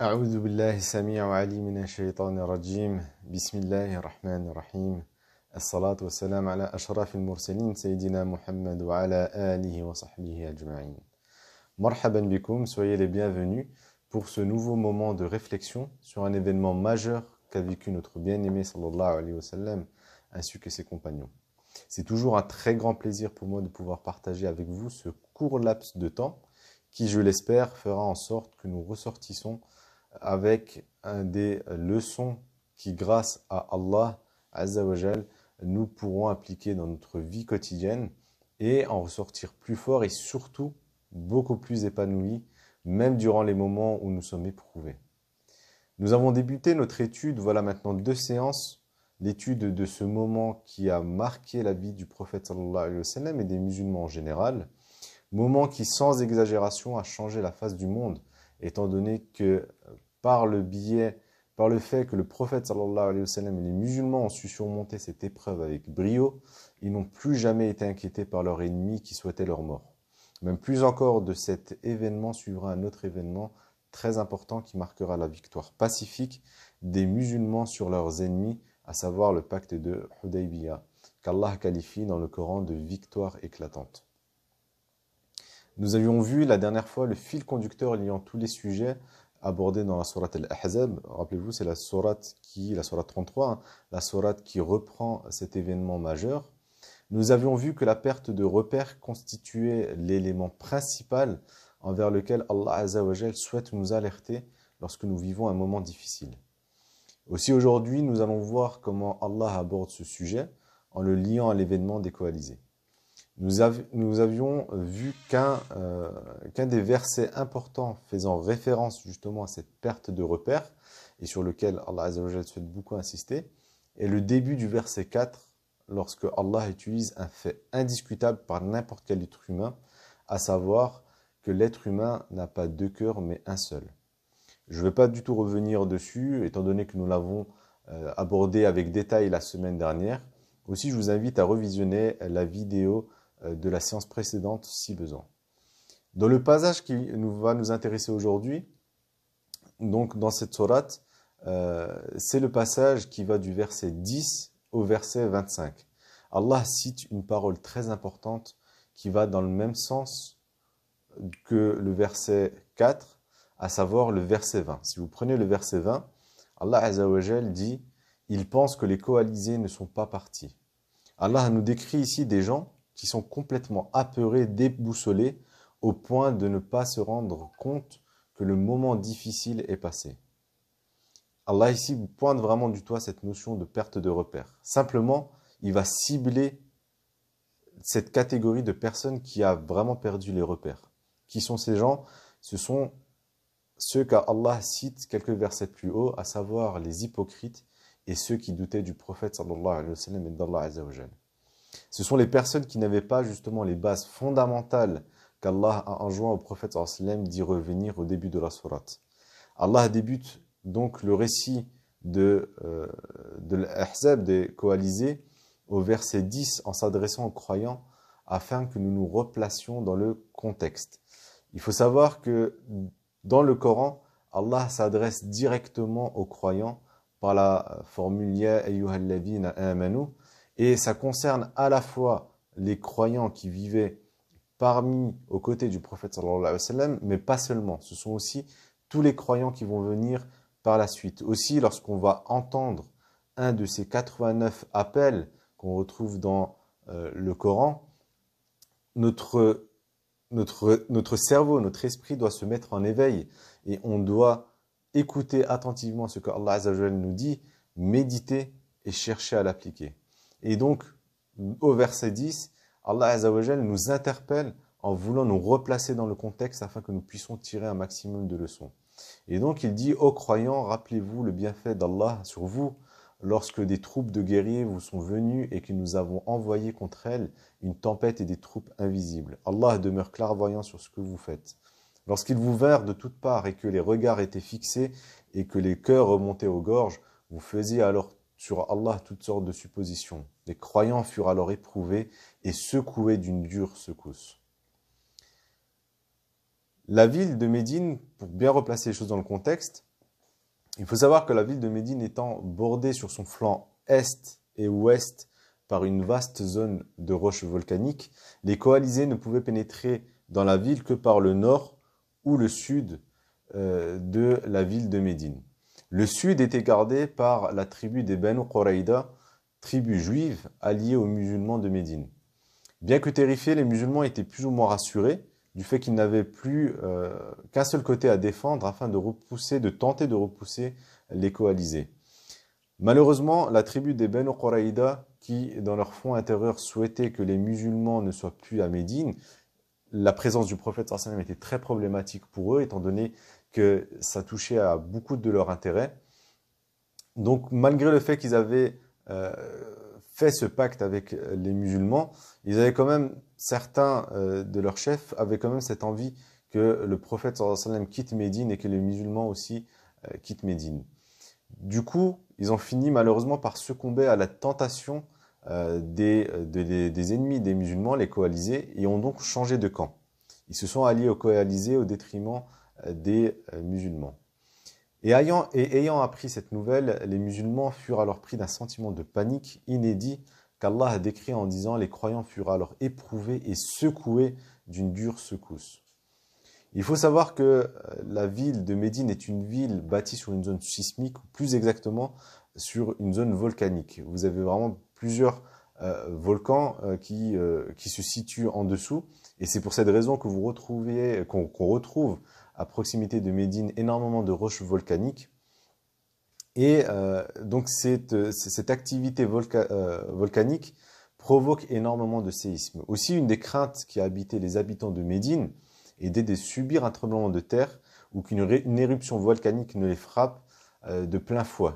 أعوذ بالله السميع العليم من الشيطان الرجيم بسم الله الرحمن الرحيم الصلاة والسلام على أشرف المرسلين سيدنا محمد وعلى آله وصحبه أجمعين مرحبا بكم soyez les bienvenus pour ce nouveau moment de réflexion sur un événement majeur qu'a vécu notre bien-aimé sallallahu alayhi wa sallam ainsi que ses compagnons. C'est toujours un très grand plaisir pour moi de pouvoir partager avec vous ce court laps de temps qui, je l'espère, fera en sorte que nous ressortissons avec des leçons qui, grâce à Allah Azzawajal, nous pourrons appliquer dans notre vie quotidienne et en ressortir plus fort et surtout beaucoup plus épanoui, même durant les moments où nous sommes éprouvés. Nous avons débuté notre étude, voilà maintenant deux séances, l'étude de ce moment qui a marqué la vie du prophète sallallahu alayhi wa et des musulmans en général, moment qui sans exagération a changé la face du monde étant donné que par le biais, par le fait que le prophète sallallahu alayhi wa sallam et les musulmans ont su surmonter cette épreuve avec brio, ils n'ont plus jamais été inquiétés par leurs ennemi qui souhaitaient leur mort. Même plus encore de cet événement suivra un autre événement très important qui marquera la victoire pacifique des musulmans sur leurs ennemis, à savoir le pacte de Hudaybiyah, qu'Allah qualifie dans le Coran de victoire éclatante. Nous avions vu la dernière fois le fil conducteur liant tous les sujets abordés dans la sourate Al-Ahzab. Rappelez-vous, c'est la sourate qui, la sourate 33, hein, la sourate qui reprend cet événement majeur. Nous avions vu que la perte de repères constituait l'élément principal envers lequel Allah Azzawajal souhaite nous alerter lorsque nous vivons un moment difficile. Aussi aujourd'hui, nous allons voir comment Allah aborde ce sujet en le liant à l'événement décoalisé. Nous, avions euh, vu euh, qu'un des versets importants faisant référence justement à cette perte de repère, et sur lequel Allah Azzawajal souhaite beaucoup insister, est le début du verset 4, lorsque Allah utilise un fait indiscutable par n'importe quel être humain, à savoir que l'être humain n'a pas deux cœurs mais un seul. Je ne vais pas du tout revenir dessus, étant donné que nous l'avons euh, abordé avec détail la semaine dernière. Aussi, je vous invite à revisionner la vidéo euh, de la séance précédente si besoin. Dans le passage qui nous, va nous intéresser aujourd'hui, donc dans cette sourate, euh, c'est le passage qui va du verset 10 au verset 25. Allah cite une parole très importante qui va dans le même sens que le verset 4, à savoir le verset 20. Si vous prenez le verset 20, Allah Azzawajal dit « Ils pensent que les coalisés ne sont pas partis ». Allah nous décrit ici des gens qui sont complètement apeurés, déboussolés, au point de ne pas se rendre compte que le moment difficile est passé. Allah ici pointe vraiment du toit cette notion de perte de repère. Simplement, il va cibler cette catégorie de personnes qui a vraiment perdu les repères. Qui sont ces gens Ce sont ceux qu'Allah cite quelques versets plus haut, à savoir les hypocrites et ceux qui doutaient du prophète sallallahu alayhi wa sallam et d'Allah ce sont les personnes qui n'avaient pas justement les bases fondamentales qu'Allah a enjoint au prophète d'y revenir au début de la sourate. Allah débute donc le récit de, euh, de l'Ahzab, des coalisés, au verset 10 en s'adressant aux croyants afin que nous nous replacions dans le contexte. Il faut savoir que dans le Coran, Allah s'adresse directement aux croyants par la euh, formule Ya na amanu et ça concerne à la fois les croyants qui vivaient parmi, aux côtés du prophète sallallahu mais pas seulement. Ce sont aussi tous les croyants qui vont venir par la suite. Aussi, lorsqu'on va entendre un de ces 89 appels qu'on retrouve dans euh, le Coran, notre, notre, notre cerveau, notre esprit doit se mettre en éveil et on doit écouter attentivement ce que Allah nous dit, méditer et chercher à l'appliquer. Et donc, au verset 10, Allah nous interpelle en voulant nous replacer dans le contexte afin que nous puissions tirer un maximum de leçons. Et donc il dit, ô croyants, rappelez-vous le bienfait d'Allah sur vous lorsque des troupes de guerriers vous sont venues et que nous avons envoyé contre elles une tempête et des troupes invisibles. Allah demeure clairvoyant sur ce que vous faites. Lorsqu'ils vous vinrent de toutes parts et que les regards étaient fixés et que les cœurs remontaient aux gorges, vous faisiez alors sur Allah toutes sortes de suppositions. Les croyants furent alors éprouvés et secoués d'une dure secousse. La ville de Médine, pour bien replacer les choses dans le contexte, il faut savoir que la ville de Médine étant bordée sur son flanc est et ouest par une vaste zone de roches volcaniques, les coalisés ne pouvaient pénétrer dans la ville que par le nord ou le sud euh, de la ville de Médine. Le sud était gardé par la tribu des ben Qouraïda, tribu juive alliée aux musulmans de Médine. Bien que terrifiés, les musulmans étaient plus ou moins rassurés du fait qu'ils n'avaient plus euh, qu'un seul côté à défendre afin de repousser, de tenter de repousser les coalisés. Malheureusement, la tribu des Banu Qouraïda, qui dans leur fond intérieur souhaitait que les musulmans ne soient plus à Médine, la présence du prophète était très problématique pour eux, étant donné que ça touchait à beaucoup de leurs intérêts. Donc malgré le fait qu'ils avaient euh, fait ce pacte avec les musulmans, ils avaient quand même, certains euh, de leurs chefs avaient quand même cette envie que le prophète sallallahu alayhi wa sallam quitte Médine et que les musulmans aussi euh, quittent Médine. Du coup, ils ont fini malheureusement par succomber à la tentation des ennemis des musulmans, les coalisés, et ont donc changé de camp. Ils se sont alliés aux coalisés au détriment des euh, musulmans. Et ayant, et ayant appris cette nouvelle, les musulmans furent alors pris d'un sentiment de panique inédit qu'Allah a décrit en disant Les croyants furent alors éprouvés et secoués d'une dure secousse. Il faut savoir que euh, la ville de Médine est une ville bâtie sur une zone sismique, ou plus exactement sur une zone volcanique. Vous avez vraiment plusieurs euh, volcans qui se situent en dessous et c'est pour cette raison que vous retrouvez, qu'on retrouve à proximité de Médine énormément de roches volcaniques. Et euh, donc cette, activité euh, volcanique provoque énormément de séismes. Aussi, une des craintes qui a les habitants de Médine était de subir un tremblement de terre ou qu'une éruption volcanique ne les frappe euh, de plein fouet.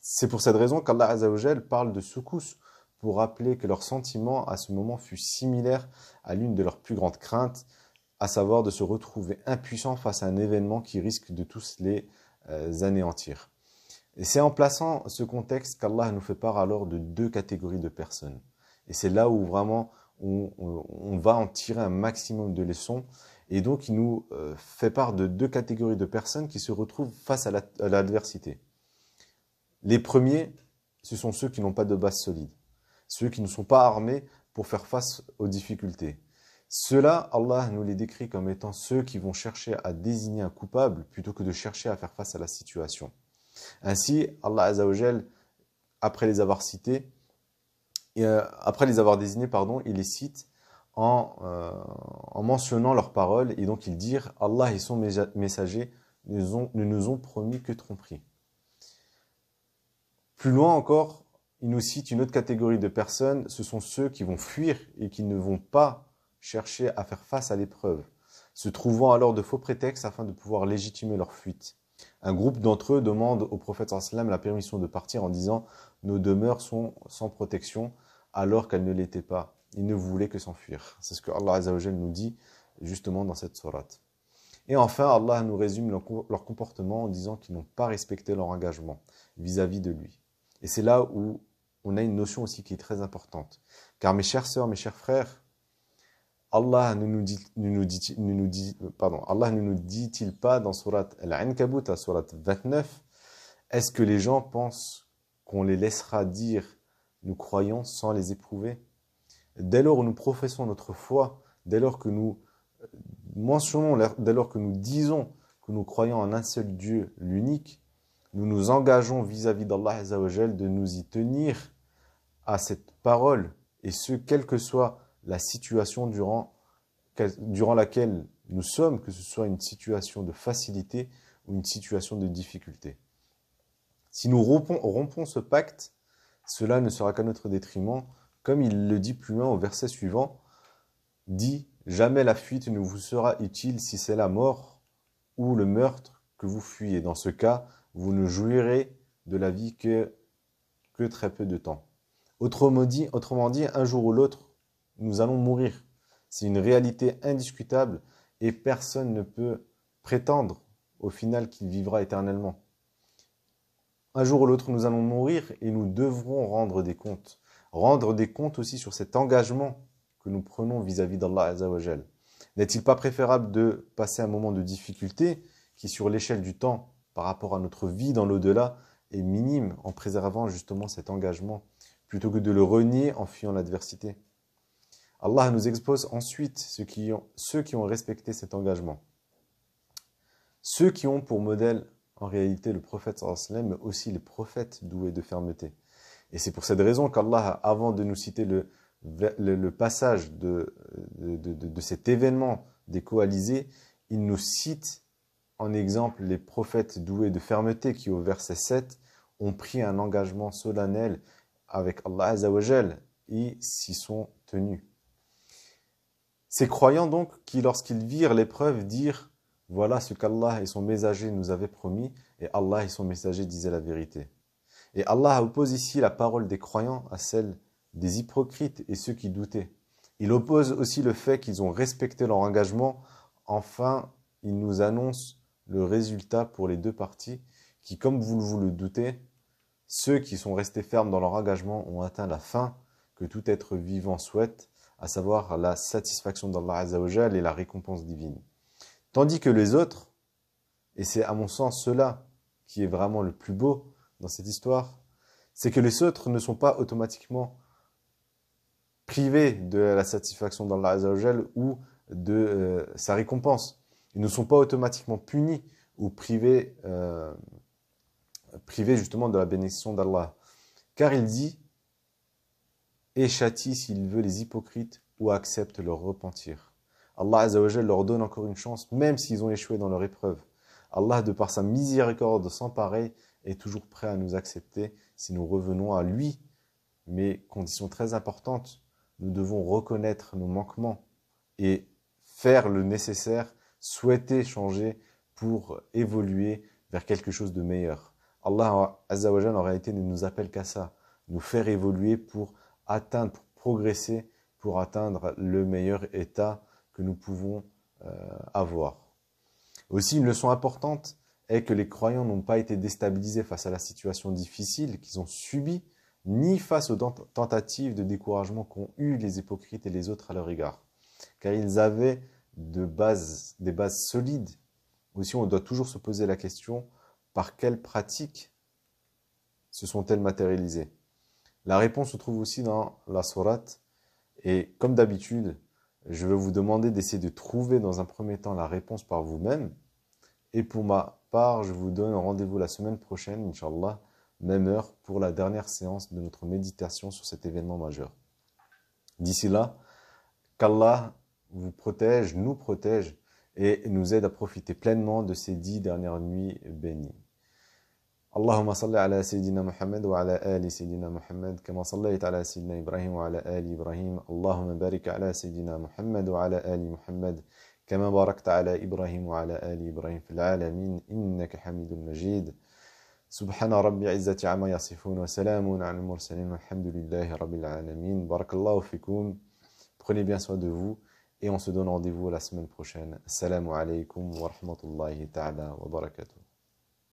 C'est pour cette raison qu'Allah Azzawajal parle de secousses pour rappeler que leur sentiment à ce moment fut similaire à l'une de leurs plus grandes craintes, à savoir de se retrouver impuissant face à un événement qui risque de tous les euh, anéantir. Et c'est en plaçant ce contexte qu'Allah nous fait part alors de deux catégories de personnes. Et c'est là où vraiment on, va en tirer un maximum de leçons. Et donc il nous euh, fait part de deux catégories de personnes qui se retrouvent face à l'adversité. Les premiers, ce sont ceux qui n'ont pas de base solide ceux qui ne sont pas armés pour faire face aux difficultés. Cela, là Allah nous les décrit comme étant ceux qui vont chercher à désigner un coupable plutôt que de chercher à faire face à la situation. Ainsi, Allah Azzawajal, après les avoir cités, et euh, après les avoir désignés, pardon, il les cite en, euh, mentionnant leurs paroles et donc ils dirent Allah et son messager nous ne nous ont promis que tromperie. Plus loin encore, il nous cite une autre catégorie de personnes, ce sont ceux qui vont fuir et qui ne vont pas chercher à faire face à l'épreuve, se trouvant alors de faux prétextes afin de pouvoir légitimer leur fuite. Un groupe d'entre eux demande au prophète sallam la permission de partir en disant « Nos demeures sont sans protection alors qu'elles ne l'étaient pas. Ils ne voulaient que s'enfuir. » C'est ce que Allah Azzawajal nous dit justement dans cette sourate. Et enfin, Allah nous résume leur comportement en disant qu'ils n'ont pas respecté leur engagement vis à -vis de lui. Et c'est là où on a une notion aussi qui est très importante. Car mes chères sœurs, mes chers frères, Allah ne nous dit, nous dit, ne nous dit pardon, Allah ne nous dit-il pas dans surat Al-Ankabut, surat 29, est-ce que les gens pensent qu'on les laissera dire nous croyons sans les éprouver Dès lors où nous professons notre foi, dès lors que nous euh, mentionnons, dès lors que nous disons que nous croyons en un seul Dieu, l'unique, nous nous engageons vis-à-vis d'Allah de nous y tenir à cette parole, et ce, quelle que soit la situation durant, durant laquelle nous sommes, que ce soit une situation de facilité ou une situation de difficulté. Si nous rompons, ce pacte, cela ne sera qu'à notre détriment, comme il le dit plus loin au verset suivant, dit Jamais la fuite ne vous sera utile si c'est la mort ou le meurtre que vous fuyez. Dans ce cas, vous ne jouirez de la vie que, que très peu de temps. Autrement dit, un jour ou l'autre, nous allons mourir. C'est une réalité indiscutable et personne ne peut prétendre au final qu'il vivra éternellement. Un jour ou l'autre, nous allons mourir et nous devrons rendre des comptes. Rendre des comptes aussi sur cet engagement que nous prenons vis-à-vis d'Allah Azzawajal. N'est-il pas préférable de passer un moment de difficulté qui, sur l'échelle du temps, par rapport à notre vie dans l'au-delà, est minime en préservant justement cet engagement plutôt que de le renier en fuyant l'adversité. Allah nous expose ensuite ceux qui, ont, respecté cet engagement. Ceux qui ont pour modèle en réalité le prophète mais aussi les prophètes doués de fermeté. Et c'est pour cette raison qu'Allah, avant de nous citer le, passage de, de, cet événement des coalisés, il nous cite en exemple les prophètes doués de fermeté qui, au verset 7, ont pris un engagement solennel avec Allah Azzawajal et s'y sont tenus. Ces croyants donc qui lorsqu'ils virent l'épreuve dirent voilà ce qu'Allah et son messager nous avaient promis et Allah et son messager disaient la vérité. Et Allah oppose ici la parole des croyants à celle des hypocrites et ceux qui doutaient. Il oppose aussi le fait qu'ils ont respecté leur engagement. Enfin, il nous annonce le résultat pour les deux parties qui, comme vous le doutez, ceux qui sont restés fermes dans leur engagement ont atteint la fin que tout être vivant souhaite, à savoir la satisfaction d'Allah Azzawajal et la récompense divine. Tandis que les autres, et c'est à mon sens cela qui est vraiment le plus beau dans cette histoire, c'est que les autres ne sont pas automatiquement privés de la satisfaction d'Allah Azzawajal ou de euh, sa récompense. Ils ne sont pas automatiquement punis ou privés euh, Privé justement de la bénédiction d'Allah. Car il dit Et châtie s'il veut les hypocrites ou accepte leur repentir. Allah Azzawajal leur donne encore une chance, même s'ils ont échoué dans leur épreuve. Allah, de par sa miséricorde sans pareil, est toujours prêt à nous accepter si nous revenons à lui. Mais condition très importante, nous devons reconnaître nos manquements et faire le nécessaire, souhaiter changer pour évoluer vers quelque chose de meilleur. Allah Azzawajal en réalité ne nous appelle qu'à ça, nous faire évoluer pour atteindre, pour progresser, pour atteindre le meilleur état que nous pouvons euh, avoir. Aussi, une leçon importante est que les croyants n'ont pas été déstabilisés face à la situation difficile qu'ils ont subie, ni face aux tentatives de découragement qu'ont eu les hypocrites et les autres à leur égard. Car ils avaient des bases solides. Aussi, on doit toujours se poser la question, par quelles pratiques se sont-elles matérialisées La réponse se trouve aussi dans la sourate. Et comme d'habitude, je vais vous demander d'essayer de trouver dans un premier temps la réponse par vous-même. Et pour ma part, je vous donne rendez-vous la semaine prochaine, Inch'Allah, même heure, pour la dernière séance de notre méditation sur cet événement majeur. D'ici là, qu'Allah vous protège, nous protège et nous aide à profiter pleinement de ces dix dernières nuits bénies. اللهم صل على سيدنا محمد وعلى آل سيدنا محمد كما صليت على سيدنا إبراهيم وعلى آل إبراهيم اللهم بارك على سيدنا محمد وعلى آل محمد كما باركت على إبراهيم وعلى آل إبراهيم في العالمين إنك حميد مجيد سبحان ربي عزة عما يصفون وسلام على المرسلين والحمد لله رب العالمين بارك الله فيكم Prenez bien soin de vous et on se donne rendez-vous la semaine prochaine. السلام عليكم ورحمة الله تعالى وبركاته